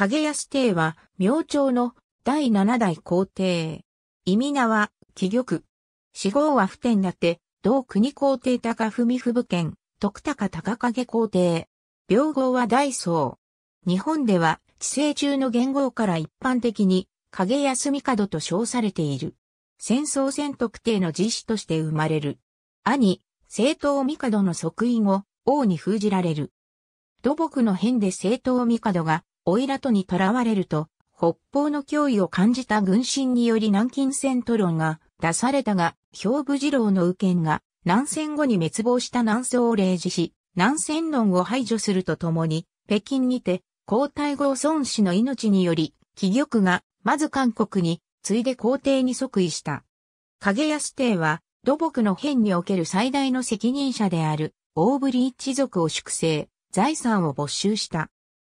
影安帝は、明朝の第七代皇帝。意味名は、貴玉。死号は普天だて、同国皇帝高文府武県、徳高高影皇帝。病号は大僧。日本では、治世中の元号から一般的に、影安帝と称されている。戦争戦特定の実施として生まれる。兄、政党帝の即位後、王に封じられる。土木の変で政党帝がオイラトに囚われると、北方の脅威を感じた軍心により南京戦闘論が出されたが、兵部次郎の右見が南戦後に滅亡した南宋を例示し、南戦論を排除するとともに、北京にて、皇太后孫氏の命により、貴玉が、まず韓国に、ついで皇帝に即位した。影安帝は、土木の変における最大の責任者である、大振一族を粛清、財産を没収した。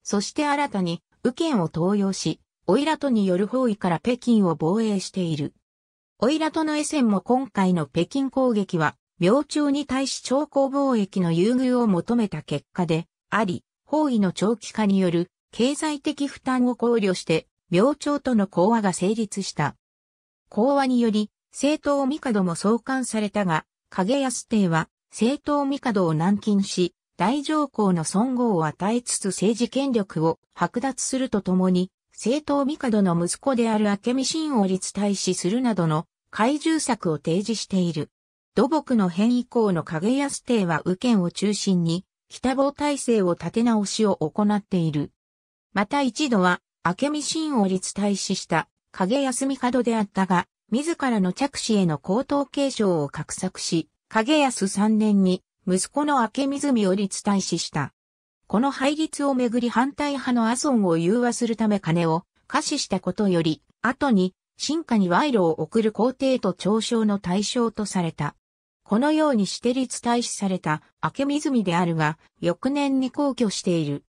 そして新たに、右権を登用し、オイラトによる包囲から北京を防衛している。オイラトのエセンも今回の北京攻撃は、明朝に対し超貢貿易の優遇を求めた結果で、あり、包囲の長期化による経済的負担を考慮して、病長との講和が成立した。講和により、政党帝も創刊されたが、影安帝は、政党帝を軟禁し、大上皇の尊号を与えつつ政治権力を剥奪するとともに、政党帝の息子である明美神を立大使するなどの怪獣策を提示している。土木の変以降の影安帝は右県を中心に、北防体制を立て直しを行っている。また一度は、明美神を立大使した影安帝であったが、自らの着手への高等継承を画策し、影安3年に息子の明水を立退死した。この配立をめぐり反対派の阿生を融和するため金を可視したことより、後に、進化に賄賂を送る皇帝と嘲笑の対象とされた。このようにして立退死された明湖であるが、翌年に皇居している。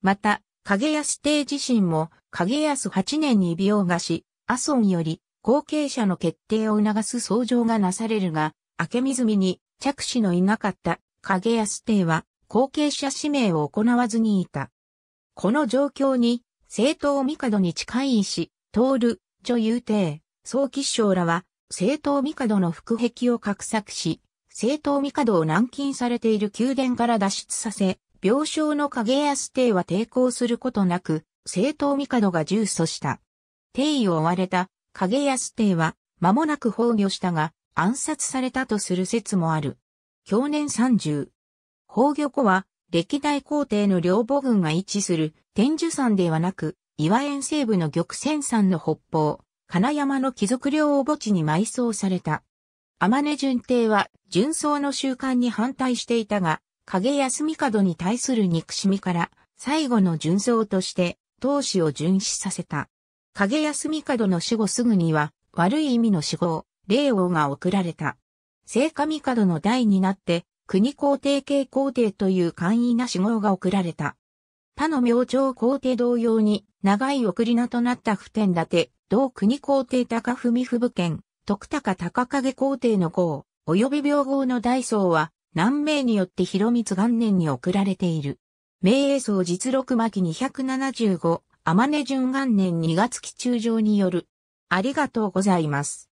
また、影安帝自身も、影安8年に異容がし、蘇により後継者の決定を促す相状がなされるが、明湖に着手のいなかった影安邸は後継者指名を行わずにいた。この状況に、政党帝に近い医師、る、女優帝、総吉将らは、政党帝の腹壁を画策し、政党帝を軟禁されている宮殿から脱出させ、病床の影安帝は抵抗することなく、政党帝が重訴した。帝位を追われた影安帝は、間もなく崩御したが、暗殺されたとする説もある。享年30。宝玉子は歴代皇帝の両母軍が位置する天樹山ではなく、岩園西部の玉泉山の北方、金山の貴族領を墓地に埋葬された。天根順帝は純葬の習慣に反対していたが、影休み角に対する憎しみから、最後の純葬として、当主を巡視させた。影休み角の死後すぐには、悪い意味の死後、霊王が贈られた。聖神門の代になって、国皇帝系皇帝という簡易な死号が贈られた。他の明朝皇帝同様に、長い送り名となった普天立て、同国皇帝高文府武県、徳高高影皇帝の号、及び病号の大僧は、南明によって広光元年に贈られている。明英宗実録巻275、天音順元年2月期中上による。ありがとうございます。